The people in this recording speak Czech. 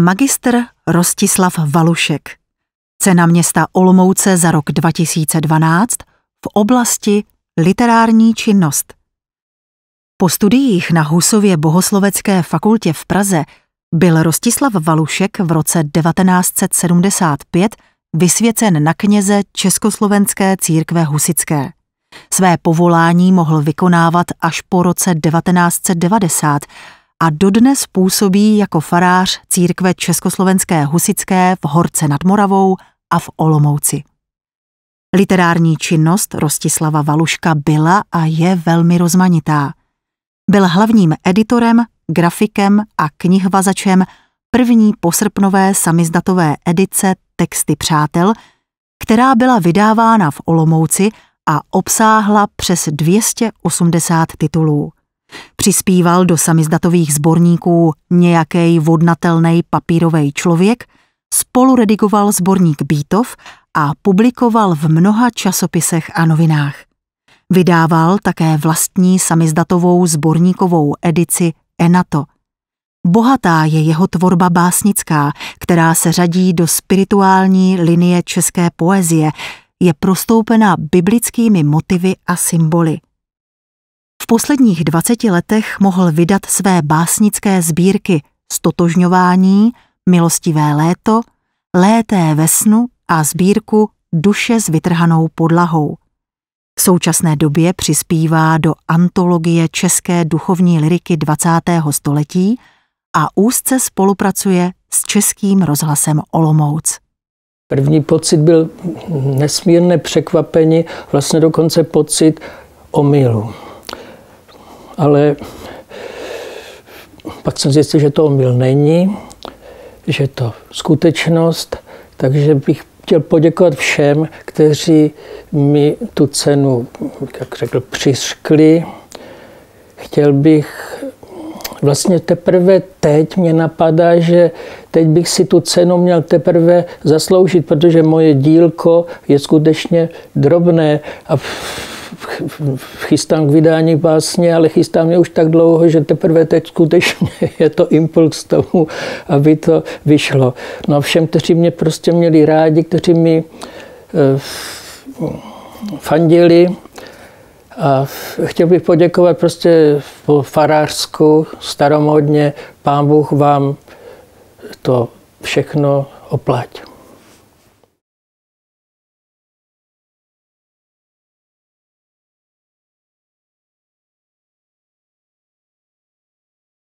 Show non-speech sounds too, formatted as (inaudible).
Magister Rostislav Valušek. Cena města Olomouce za rok 2012 v oblasti literární činnost. Po studiích na Husově bohoslovecké fakultě v Praze byl Rostislav Valušek v roce 1975 vysvěcen na kněze Československé církve husické. Své povolání mohl vykonávat až po roce 1990, a dodnes působí jako farář církve Československé husické v Horce nad Moravou a v Olomouci. Literární činnost Rostislava Valuška byla a je velmi rozmanitá. Byl hlavním editorem, grafikem a knihvazačem první posrpnové samizdatové edice Texty přátel, která byla vydávána v Olomouci a obsáhla přes 280 titulů přispíval do samizdatových sborníků nějaký vodnatelný papírový člověk, spolu redigoval sborník Bítov a publikoval v mnoha časopisech a novinách. Vydával také vlastní samizdatovou sborníkovou edici Enato. Bohatá je jeho tvorba básnická, která se řadí do spirituální linie české poezie, je prostoupena biblickými motivy a symboly. V posledních 20 letech mohl vydat své básnické sbírky Stotožňování, Milostivé léto, Lété ve snu a sbírku Duše s vytrhanou podlahou. V současné době přispívá do antologie české duchovní liriky 20. století a úzce spolupracuje s českým rozhlasem Olomouc. První pocit byl nesmírné překvapení, vlastně dokonce pocit omylu ale pak jsem zjistil, že to omyl není, že to skutečnost, takže bych chtěl poděkovat všem, kteří mi tu cenu, jak řekl, přiškli. Chtěl bych, vlastně teprve teď mě napadá, že teď bych si tu cenu měl teprve zasloužit, protože moje dílko je skutečně drobné a chystám k vydání básně, ale chystám je už tak dlouho, že teprve teď skutečně (laughs) je to impuls tomu, aby to vyšlo. No a všem, kteří mě prostě měli rádi, kteří mi eh, fandili, a chtěl bych poděkovat prostě po farářsku, staromodně, pán Bůh vám to všechno oplať.